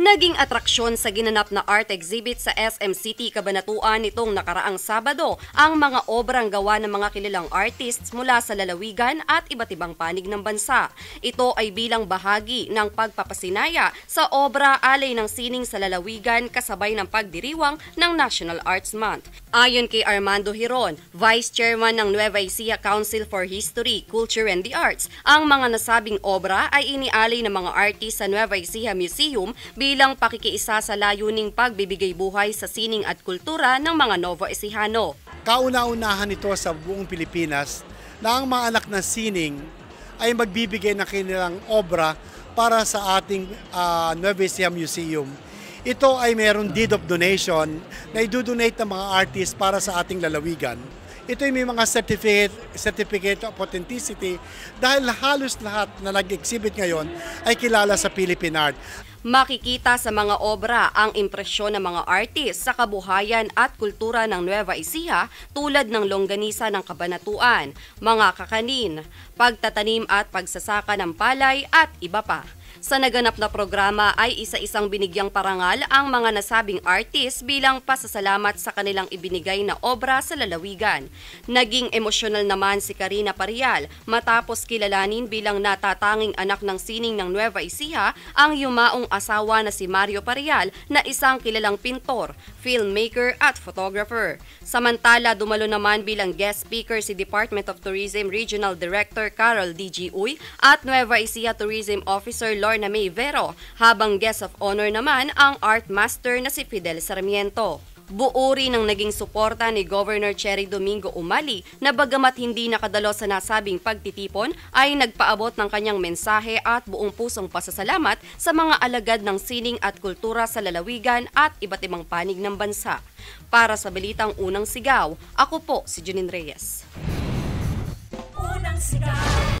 naging atraksyon sa ginanap na art exhibit sa SM City Cabanatuan nitong nakaraang Sabado ang mga obrang gawa ng mga kilalang artists mula sa lalawigan at iba't ibang panig ng bansa. Ito ay bilang bahagi ng pagpapasinaya sa obra alay ng sining sa lalawigan kasabay ng pagdiriwang ng National Arts Month. Ayon kay Armando Hiron, Vice Chairman ng Nueva Ecija Council for History, Culture and the Arts, ang mga nasabing obra ay inialay ng mga artist sa Nueva Ecija Museum bilang pakikiisa sa layuning pagbibigay buhay sa sining at kultura ng mga Novo Ecijano. Kauna-unahan ito sa buong Pilipinas na ang mga anak ng sining ay magbibigay ng kanilang obra para sa ating uh, ah, Nueva Ecija Museum. Ito ay mayroon deed of donation na idodonate ng mga artist para sa ating lalawigan. Ito ay may mga certificate, certificate of authenticity dahil halos lahat na nag-exhibit ngayon ay kilala sa Philippine Art makikita sa mga obra ang impresyon ng mga artist sa kabuhayan at kultura ng Nueva Ecija tulad ng longganisa ng kabanatuan, mga kakanin, pagtatanim at pagsasaka ng palay at iba pa. Sa naganap na programa ay isa-isang binigyang parangal ang mga nasabing artist bilang pasasalamat sa kanilang ibinigay na obra sa lalawigan. Naging emosyonal naman si Karina Parial matapos kilalanin bilang natatanging anak ng sining ng Nueva Ecija ang yumaong asawa na si Mario Parial na isang kilalang pintor, filmmaker at photographer. Samantala dumalo naman bilang guest speaker si Department of Tourism Regional Director Carol D.G. Uy at Nueva Ecija Tourism Officer Lorna May Vero, habang guest of honor naman ang art master na si Fidel Sarmiento. Buuri ng naging suporta ni Governor Cherry Domingo Umali na bagamat hindi nakadalo sa nasabing pagtitipon ay nagpaabot ng kanyang mensahe at buong pusong pasasalamat sa mga alagad ng sining at kultura sa lalawigan at iba't ibang panig ng bansa. Para sa Balitang Unang Sigaw, ako po si Junin Reyes. Unang Sigaw